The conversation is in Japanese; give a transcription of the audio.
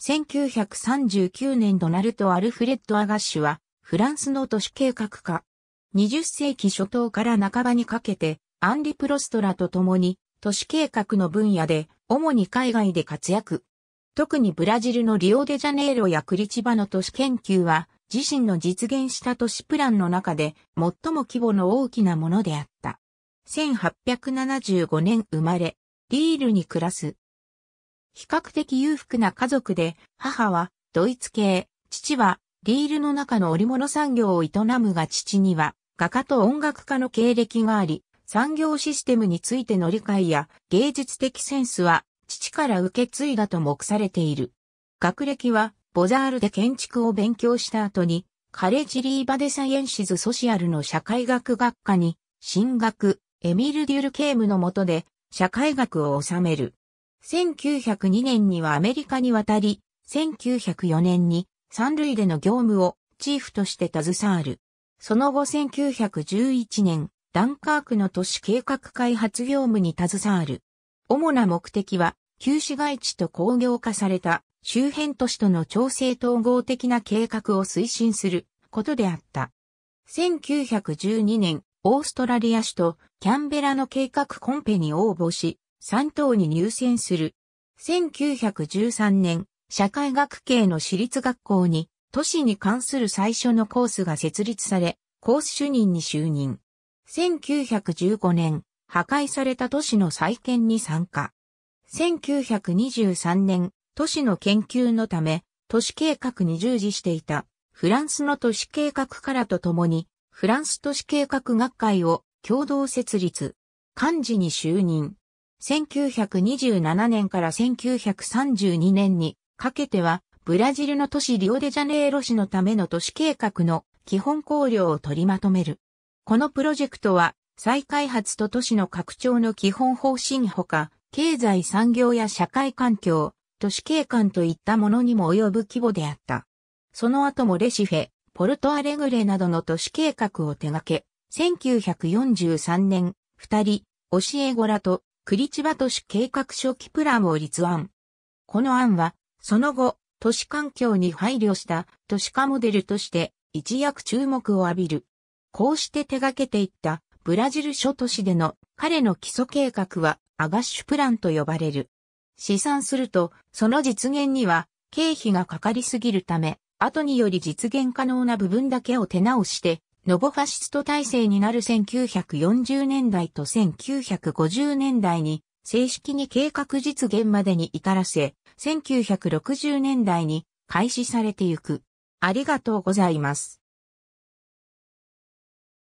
1939年ドナルト・アルフレッド・アガッシュは、フランスの都市計画家。20世紀初頭から半ばにかけて、アンリ・プロストラと共に、都市計画の分野で、主に海外で活躍。特にブラジルのリオデジャネイロやクリチバの都市研究は、自身の実現した都市プランの中で、最も規模の大きなものであった。1875年生まれ、リールに暮らす。比較的裕福な家族で、母はドイツ系、父はリールの中の織物産業を営むが父には画家と音楽家の経歴があり、産業システムについての理解や芸術的センスは父から受け継いだと目されている。学歴はボザールで建築を勉強した後に、カレッジリーバデサイエンシズソシアルの社会学学科に、進学、エミル・デュルケームの下で、社会学を収める。1902年にはアメリカに渡り、1904年に三類での業務をチーフとして携わる。その後1911年、ダンカークの都市計画開発業務に携わる。主な目的は、旧市街地と工業化された周辺都市との調整統合的な計画を推進することであった。1912年、オーストラリア首都キャンベラの計画コンペに応募し、3等に入選する。1913年、社会学系の私立学校に、都市に関する最初のコースが設立され、コース主任に就任。1915年、破壊された都市の再建に参加。1923年、都市の研究のため、都市計画に従事していた、フランスの都市計画からとともに、フランス都市計画学会を共同設立。幹事に就任。1927年から1932年にかけては、ブラジルの都市リオデジャネイロ市のための都市計画の基本考慮を取りまとめる。このプロジェクトは、再開発と都市の拡張の基本方針ほか、経済産業や社会環境、都市景観といったものにも及ぶ規模であった。その後もレシフェ、ポルトアレグレなどの都市計画を手掛け、1943年、二人、教え子らと栗千葉都市計画初期プランを立案。この案は、その後、都市環境に配慮した都市化モデルとして一躍注目を浴びる。こうして手掛けていったブラジル諸都市での彼の基礎計画はアガッシュプランと呼ばれる。試算すると、その実現には経費がかかりすぎるため、後により実現可能な部分だけを手直してノボファシスト体制になる1940年代と1950年代に正式に計画実現までに至らせ、1960年代に開始されてゆく。ありがとうございます。